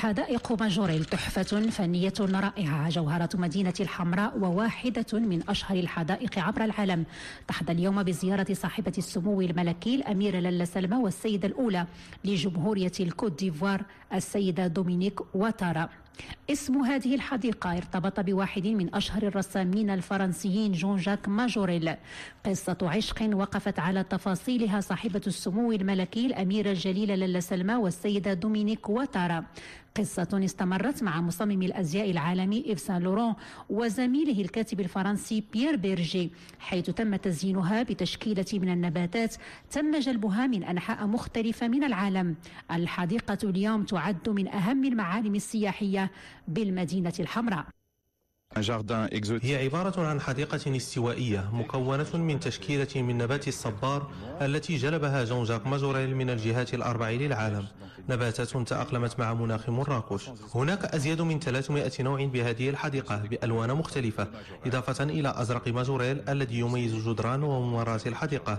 حدائق ماجوريل تحفة فنية رائعة جوهرة مدينة الحمراء وواحدة من أشهر الحدائق عبر العالم تحظى اليوم بزيارة صاحبة السمو الملكي الأميرة للا سلمى والسيدة الأولى لجمهورية الكوت ديفوار السيدة دومينيك واتارا اسم هذه الحديقة ارتبط بواحد من أشهر الرسامين الفرنسيين جون جاك ماجوريل قصة عشق وقفت على تفاصيلها صاحبة السمو الملكي الأميرة الجليلة للا سلمى والسيدة دومينيك واتارا قصة استمرت مع مصمم الأزياء العالمي إيف سان لوران وزميله الكاتب الفرنسي بيير بيرجي حيث تم تزيينها بتشكيلة من النباتات تم جلبها من أنحاء مختلفة من العالم الحديقة اليوم تعد من أهم المعالم السياحية بالمدينة الحمراء هي عبارة عن حديقة استوائية مكونة من تشكيلة من نبات الصبار التي جلبها جون جاك ماجوريل من الجهات الأربع للعالم نباتات تأقلمت مع مناخ مراكش هناك أزيد من 300 نوع بهذه الحديقة بألوان مختلفة إضافة إلى أزرق ماجوريل الذي يميز جدران وممرات الحديقة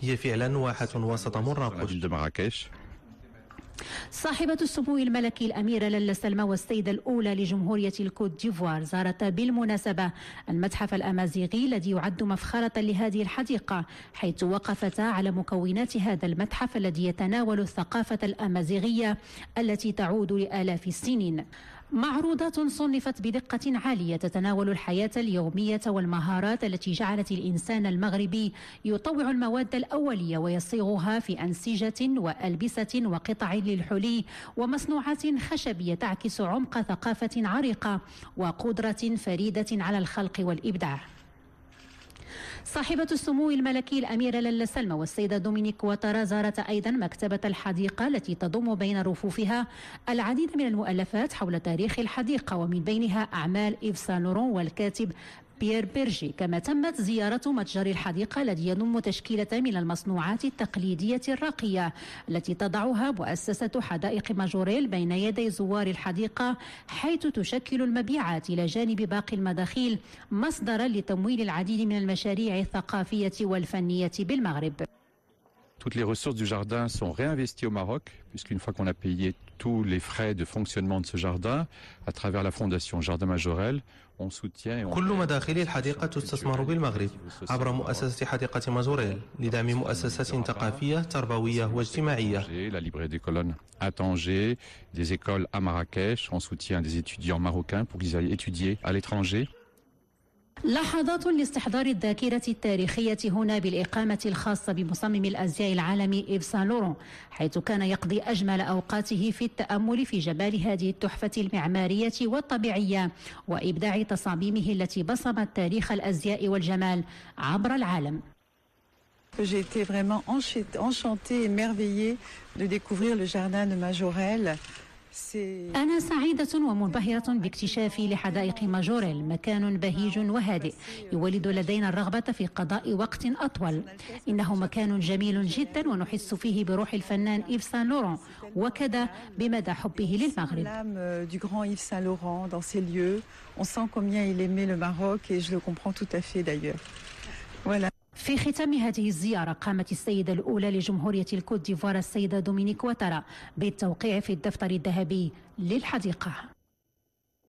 هي فعلا واحة وسط مراكش صاحبة السمو الملكي الأميرة للا سلمى والسيدة الأولى لجمهورية الكوت ديفوار زارت بالمناسبة المتحف الأمازيغي الذي يعد مفخرة لهذه الحديقة حيث وقفتا على مكونات هذا المتحف الذي يتناول الثقافة الأمازيغية التي تعود لآلاف السنين معروضات صنفت بدقة عالية تتناول الحياة اليومية والمهارات التي جعلت الإنسان المغربي يطوع المواد الأولية ويصيغها في أنسجة وألبسة وقطع للحلي ومصنوعات خشبية تعكس عمق ثقافة عريقة وقدرة فريدة على الخلق والإبداع صاحبة السمو الملكي الأميرة للا سلمى والسيدة دومينيك واتارا زارتا أيضا مكتبة الحديقة التي تضم بين رفوفها العديد من المؤلفات حول تاريخ الحديقة ومن بينها أعمال إيف سان لورون والكاتب بيير بيرجي كما تمت زيارة متجر الحديقة الذي يضم تشكيلة من المصنوعات التقليدية الراقية التي تضعها مؤسسة حدائق ماجوريل بين يدي زوار الحديقة حيث تشكل المبيعات إلى جانب باقي المداخيل مصدرا لتمويل العديد من المشاريع الثقافية والفنية بالمغرب Toutes les ressources du jardin sont réinvesties au Maroc, puisqu'une fois qu'on a payé tous les frais de fonctionnement de ce jardin à travers la Fondation Jardin Majorel. On soutient La librairie des colonnes à Tanger, des écoles à Marrakech, on soutient des étudiants marocains pour qu'ils aillent étudier à l'étranger. لحظات لاستحضار الذاكرة التاريخية هنا بالإقامة الخاصة بمصمم الأزياء العالمي إيف سان لورون حيث كان يقضي أجمل أوقاته في التأمل في جمال هذه التحفة المعمارية والطبيعية وإبداع تصاميمه التي بصمت تاريخ الأزياء والجمال عبر العالم J'ai été vraiment enchantée, merveillée de découvrir le jardin de Majorelle. أنا سعيدة ومنبهرة باكتشافي لحدائق ماجوريل مكان بهيج وهادئ يولد لدينا الرغبة في قضاء وقت أطول إنه مكان جميل جدا ونحس فيه بروح الفنان إيف سان لوران وكذا بمدى حبه للمغرب euh, Voilà. في ختام هذه الزيارة قامت السيدة الأولى لجمهورية الكوت ديفوار السيدة دومينيك وترا بالتوقيع في الدفتر الذهبي للحديقة